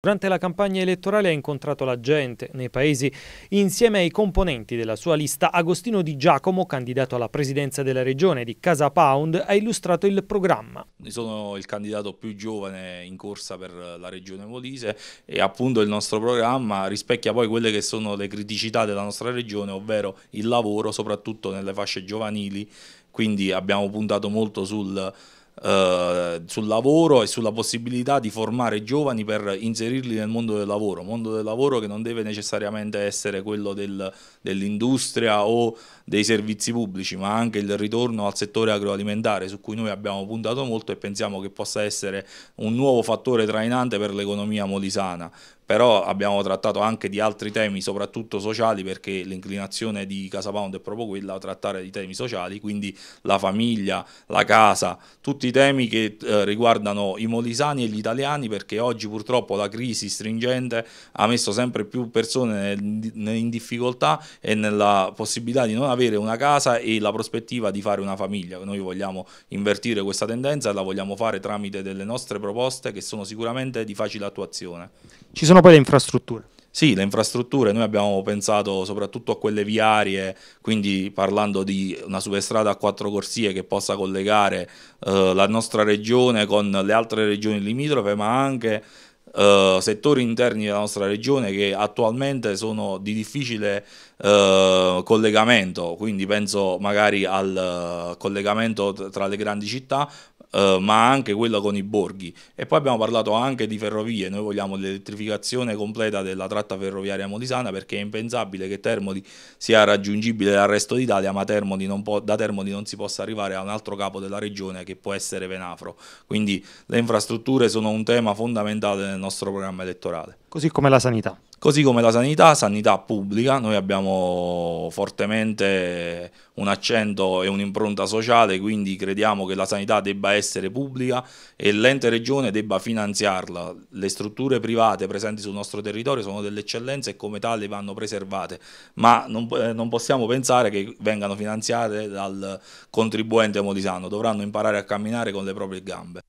Durante la campagna elettorale ha incontrato la gente nei paesi. Insieme ai componenti della sua lista, Agostino Di Giacomo, candidato alla presidenza della regione di Casa Pound, ha illustrato il programma. Sono il candidato più giovane in corsa per la regione Molise e appunto il nostro programma rispecchia poi quelle che sono le criticità della nostra regione, ovvero il lavoro, soprattutto nelle fasce giovanili. Quindi abbiamo puntato molto sul eh, sul lavoro e sulla possibilità di formare i giovani per inserirli nel mondo del lavoro, mondo del lavoro che non deve necessariamente essere quello del, dell'industria o dei servizi pubblici, ma anche il ritorno al settore agroalimentare su cui noi abbiamo puntato molto e pensiamo che possa essere un nuovo fattore trainante per l'economia molisana però abbiamo trattato anche di altri temi, soprattutto sociali, perché l'inclinazione di Casa Pound è proprio quella, trattare di temi sociali, quindi la famiglia, la casa, tutti i temi che eh, riguardano i molisani e gli italiani, perché oggi purtroppo la crisi stringente ha messo sempre più persone in difficoltà e nella possibilità di non avere una casa e la prospettiva di fare una famiglia. Noi vogliamo invertire questa tendenza e la vogliamo fare tramite delle nostre proposte che sono sicuramente di facile attuazione. Ci sono sono poi le infrastrutture. Sì, le infrastrutture, noi abbiamo pensato soprattutto a quelle viarie, quindi parlando di una superstrada a quattro corsie che possa collegare eh, la nostra regione con le altre regioni limitrofe, ma anche Uh, settori interni della nostra regione che attualmente sono di difficile uh, collegamento, quindi penso magari al eh, collegamento tra le grandi città, eh, ma anche quella con i borghi. E poi abbiamo parlato anche di ferrovie, noi vogliamo l'elettrificazione completa della tratta ferroviaria molisana perché è impensabile che Termoli sia raggiungibile dal resto d'Italia, ma Termoli può, da Termoli non si possa arrivare a un altro capo della regione che può essere Venafro. Quindi le infrastrutture sono un tema fondamentale nel nostro programma elettorale. Così come la sanità. Così come la sanità, sanità pubblica, noi abbiamo fortemente un accento e un'impronta sociale, quindi crediamo che la sanità debba essere pubblica e l'ente regione debba finanziarla. Le strutture private presenti sul nostro territorio sono delle eccellenze e come tali vanno preservate, ma non, eh, non possiamo pensare che vengano finanziate dal contribuente molisano, dovranno imparare a camminare con le proprie gambe.